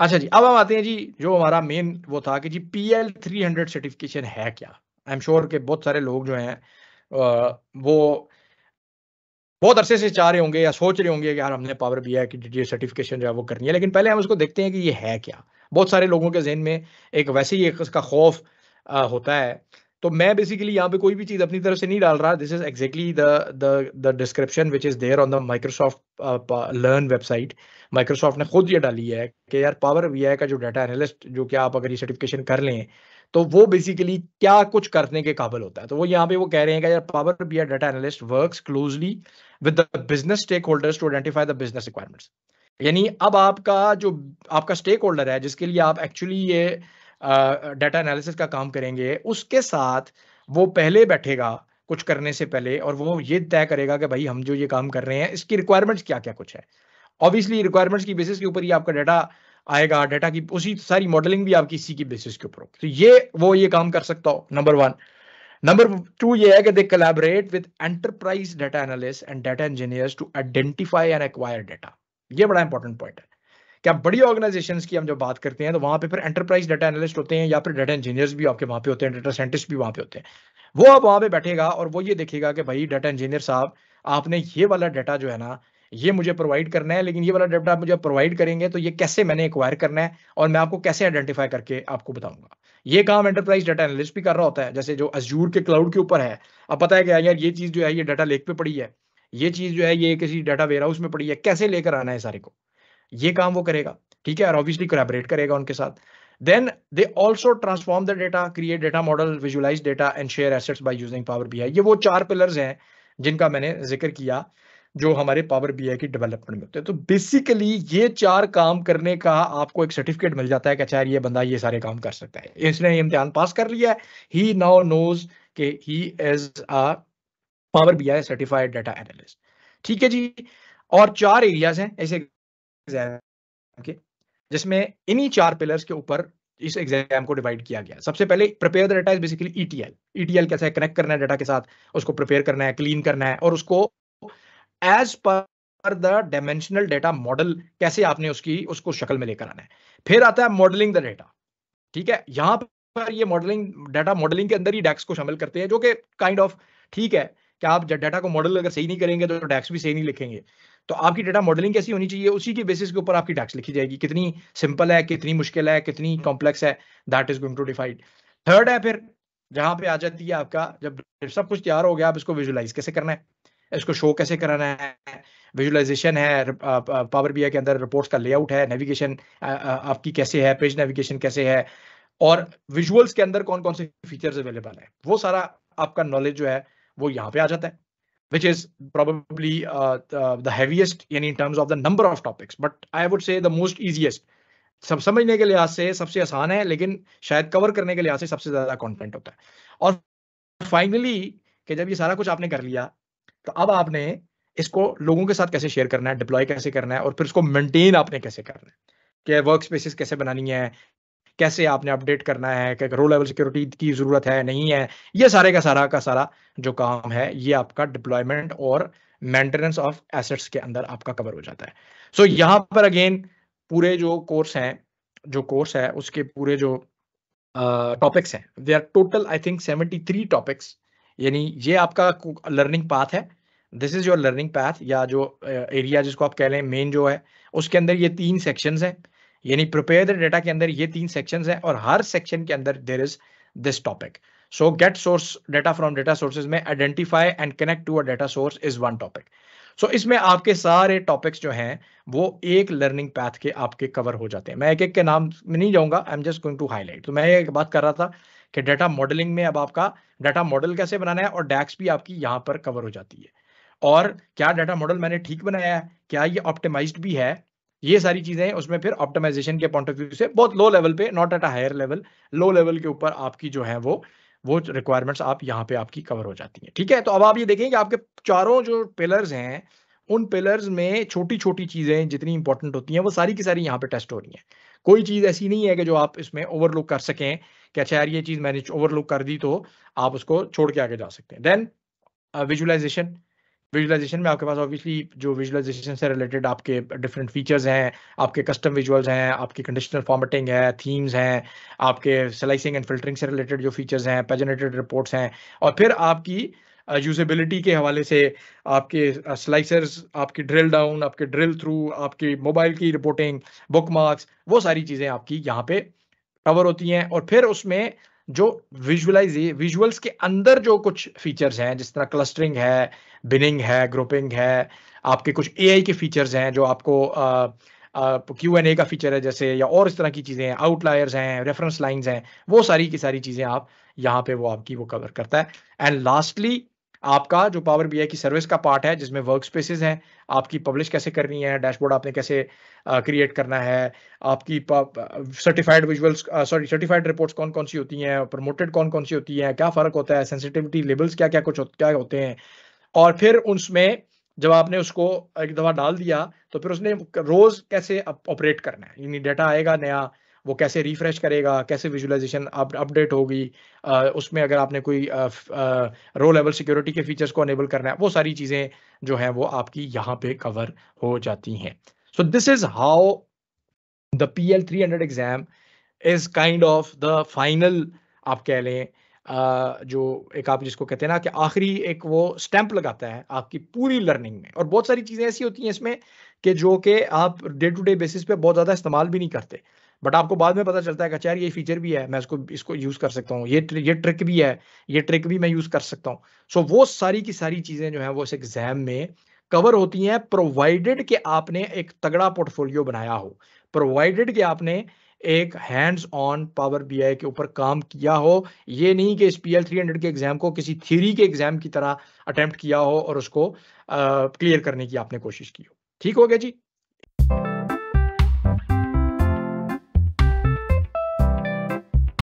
अच्छा जी अब हम आते हैं जी जो हमारा मेन वो था कि जी P L three hundred certification है क्या आई एम श्योर के बहुत सारे लोग जो हैं वो बहुत अरसे से चाह रहे होंगे या सोच रहे होंगे कि यार हमने पावर बी आई की ये सर्टिफिकेशन जो है वो करनी है लेकिन पहले हम उसको देखते हैं कि ये है क्या बहुत सारे लोगों के जहन में एक वैसे ही एक उसका खौफ होता है तो मैं बेसिकली यहाँ पे कोई भी चीज अपनी तरफ से नहीं डाल रहा this is exactly the description which is there on the Microsoft learn website Microsoft ने खुद ये डाली है कि यार पावर वी आई का जो डाटा एनालिस्ट जो कि आप अगर ये सर्टिफिकेशन कर लें तो वो बेसिकली क्या कुछ करने के काबिल होता है तो वो यहाँ पे वो कह रहे हैं कि यार power B I data analyst work closely with the business stakeholders to identify the business requirements यानी अब आपका जो आपका स्टेक होल्डर है जिसके लिए आप एक्चुअली ये डाटा एनालिसिस का काम करेंगे उसके साथ वो पहले बैठेगा कुछ करने से पहले और वो ये तय करेगा कि भाई हम जो ये काम कर रहे हैं इसकी रिक्वायरमेंट्स क्या क्या कुछ है ऑब्वियसली रिक्वायरमेंट्स की बेसिस के ऊपर ही आपका डाटा आएगा डाटा की उसी सारी मॉडलिंग भी आपकी इसी की बेसिस के ऊपर होगी तो ये वो ये काम कर सकता हो नंबर वन नंबर टू ये है कि they collaborate with enterprise data analyst and data engineers to identify and acquire data ये बड़ा इंपॉर्टेंट पॉइंट है क्या बड़ी ऑर्गेनाइजेशंस की हम जब बात करते हैं तो वहां पे फिर एंटरप्राइज डाटा एनालिस्ट होते हैं या फिर डाटा इंजीनियर्स भी आपके वहां पे होते हैं डाटा साइंटिस्ट भी वहां पे होते हैं वो आप वहां पे बैठेगा और वो ये देखेगा कि भाई डाटा इंजीनियर साहब आपने ये वाला डाटा जो है ना ये मुझे प्रोवाइड करना है लेकिन ये वाला डाटा आप मुझे प्रोवाइड करेंगे तो ये कैसे मैंने एक्वायर करना है और मैं आपको कैसे आइडेंटिफाई करके आपको बताऊंगा ये काम एंटरप्राइज डाटा एनालिस्ट भी कर रहा होता है जैसे जो अजूर के क्लाउड के ऊपर है अब पता है कि यार ये चीज जो है ये डाटा लेक पे पड़ी है ये चीज जो है ये किसी डाटा वेयर हाउस में पड़ी है कैसे लेकर आना है सारे को ये काम वो करेगा ठीक है और ऑब्वियसली कोलेबरेट करेगा उनके साथ then they also transform the data create data model visualize data and share assets by using power B ये वो चार पिलर्स हैं जिनका मैंने जिक्र किया जो हमारे पावर बी की डेवलपमेंट में होते हैं तो बेसिकली ये चार काम करने का आपको एक सर्टिफिकेट मिल जाता है कि अच्छा ये बंदा ये सारे काम कर सकता है इसने इम्तिहान पास कर लिया है ही नाउ नोज के he as a power B certified data analyst ठीक है जी और चार एरियाज हैं ऐसे एग्जाम के जिसमें इन्हीं चार पिलर्स के ऊपर इस एग्जाम को डिवाइड किया गया सबसे पहले prepare the data is basically ETL ETL कैसा है कनेक्ट करना है डाटा के साथ उसको प्रिपेयर करना है क्लीन करना है और उसको as per the dimensional data model कैसे आपने उसकी उसको शक्ल में लेकर आना है फिर आता है मॉडलिंग द डाटा ठीक है यहां पर ये मॉडलिंग डाटा मॉडलिंग के अंदर ही डैक्स को शामिल करते हैं जो कि काइंड ऑफ ठीक है कि आप डाटा को मॉडल अगर सही नहीं करेंगे तो डैक्स तो भी सही नहीं लिखेंगे तो आपकी डेटा मॉडलिंग कैसी होनी चाहिए उसी के बेसिस के ऊपर आपकी टैक्स लिखी जाएगी कितनी सिंपल है कितनी मुश्किल है कितनी कॉम्प्लेक्स है that is going to defined third है फिर जहां पे आ जाती है आपका जब सब कुछ तैयार हो गया आप इसको विजुलाइज कैसे करना है इसको शो कैसे कराना है विजुलाइजेशन है पावर बी के अंदर रिपोर्ट्स का लेआउट है नेविगेशन आपकी कैसे है पेज नेविगेशन कैसे है और विजुअल्स के अंदर कौन कौन से फीचर्स अवेलेबल है वो सारा आपका नॉलेज जो है वो यहाँ पे आ जाता है which is probably uh, the, the, heaviest in terms of the number of topics but i would say the most easiest सब समझने के लिहाज से सबसे आसान है लेकिन शायद कवर करने के लिहाज से सबसे ज्यादा कंटेंट होता है और फाइनली कि जब ये सारा कुछ आपने कर लिया तो अब आपने इसको लोगों के साथ कैसे शेयर करना है डिप्लॉय कैसे करना है और फिर उसको मेंटेन आपने कैसे करना है कि वर्क स्पेसिस कैसे बनानी है कैसे आपने अपडेट करना है रो लेवल सिक्योरिटी की ज़रूरत है नहीं है ये सारे का सारा का सारा जो काम है ये आपका डिप्लॉयमेंट और मेंटेनेंस ऑफ एसेट्स के अंदर आपका कवर हो जाता है सो so, यहाँ पर अगेन पूरे जो कोर्स हैं जो कोर्स है उसके पूरे जो टॉपिक्स हैं they are total I think seventy three topics यानी ये आपका लर्निंग पाथ है this is your learning path या जो एरिया जिसको आप कह लें मेन जो है उसके अंदर ये तीन सेक्शंस हैं यानी प्रिपेयर द डेटा के अंदर ये तीन सेक्शन हैं और हर सेक्शन के अंदर there is this topic so get source data from data sources में and connect to to a data source is one topic. So इसमें आपके सारे टॉपिक्स जो हैं वो एक लर्निंग पैथ के आपके कवर हो जाते हैं मैं एक एक के नाम में नहीं जाऊंगा I am just going to highlight तो मैं ये बात कर रहा था कि डाटा मॉडलिंग में अब आपका डाटा मॉडल कैसे बनाना है और डैक्स भी आपकी यहाँ पर कवर हो जाती है और क्या डाटा मॉडल मैंने ठीक बनाया है क्या ये ऑप्टिमाइज्ड भी है ये सारी चीजें हैं उसमें फिर ऑप्टिमाइजेशन के पॉइंट ऑफ व्यू से बहुत लो लेवल पे not at a higher level low level के ऊपर आपकी जो है वो वो रिक्वायरमेंट्स आप यहाँ पे आपकी कवर हो जाती है ठीक है तो अब आप ये देखें कि आपके चारों जो पिलर्स हैं उन पिलर्स में छोटी छोटी चीज़ें जितनी इंपॉर्टेंट होती हैं वो सारी की सारी यहाँ पे टेस्ट हो रही हैं कोई चीज़ ऐसी नहीं है कि जो आप इसमें ओवरलुक कर सकें कि अच्छा यार ये चीज़ मैंने ओवरलुक कर दी तो आप उसको छोड़ के आगे जा सकते हैं देन विजुअलाइजेशन uh, विजुअलाइजेशन में आपके पास ऑब्वियसली जो विजुअलाइजेशन से रिलेटेड आपके डिफरेंट फीचर्स हैं आपके कस्टम विजुअल्स हैं आपकी कंडीशनल फॉर्मेटिंग है थीम्स हैं आपके स्लाइसिंग एंड फिल्टरिंग से रिलेटेड जो फीचर्स हैं पेजनेटेड रिपोर्ट्स हैं और फिर आपकी यूजेबिलिटी uh, के हवाले से आपके स्लाइसर्स uh, आपकी ड्रिल डाउन आपके ड्रिल थ्रू आपके मोबाइल की रिपोर्टिंग बुक मार्क्स वो सारी चीज़ें आपकी यहाँ पे कवर होती हैं और फिर उसमें जो विजुअलाइज विजुअल्स के अंदर जो कुछ फीचर्स हैं जिस तरह क्लस्टरिंग है बिनिंग है ग्रुपिंग है आपके कुछ एआई के फीचर्स हैं जो आपको क्यू एन ए का फीचर है जैसे या और इस तरह की चीज़ें हैं आउटलायर्स हैं रेफरेंस लाइंस हैं वो सारी की सारी चीज़ें आप यहाँ पे वो आपकी वो कवर करता है एंड लास्टली आपका जो पावर बी की सर्विस का पार्ट है जिसमें वर्क स्पेसिस हैं आपकी पब्लिश कैसे करनी है डैशबोर्ड आपने कैसे क्रिएट करना है आपकी certified visuals sorry certified reports कौन कौन सी होती हैं प्रमोटेड कौन कौन सी होती हैं क्या फ़र्क होता है सेंसिटिविटी लेवल्स क्या क्या कुछ क्या होते हैं और फिर उसमें जब आपने उसको एक दफा डाल दिया तो फिर उसने रोज़ कैसे ऑपरेट करना है यानी डेटा आएगा नया वो कैसे रिफ्रेश करेगा कैसे विजुअलाइजेशन अपडेट होगी उसमें अगर आपने कोई रो लेवल सिक्योरिटी के फीचर्स को अनेबल करना है वो सारी चीज़ें जो है वो आपकी यहाँ पे कवर हो जाती हैं so this is how the P L three hundred exam is kind of the final आप कह लें Uh, जो एक आप जिसको कहते हैं ना कि आखिरी एक वो स्टैंप लगाता है आपकी पूरी लर्निंग में और बहुत सारी चीज़ें ऐसी होती हैं इसमें कि जो कि आप डे टू डे बेसिस पे बहुत ज़्यादा इस्तेमाल भी नहीं करते बट आपको बाद में पता चलता है कि अच्छा यार ये फीचर भी है मैं इसको इसको यूज़ कर सकता हूँ ये ये ट्रिक भी है ये ट्रिक भी मैं यूज़ कर सकता हूँ सो so, वो सारी की सारी चीज़ें जो है वो इस एग्जाम में कवर होती हैं प्रोवाइडेड कि आपने एक तगड़ा पोर्टफोलियो बनाया हो प्रोवाइडेड कि आपने एक हैंड्स ऑन पावर बी के ऊपर काम किया हो ये नहीं कि इस पी एल थ्री हंड्रेड के एग्जाम को किसी थ्योरी के एग्जाम की तरह अटेम्प्ट किया हो और उसको क्लियर करने की आपने कोशिश की हो ठीक हो गया जी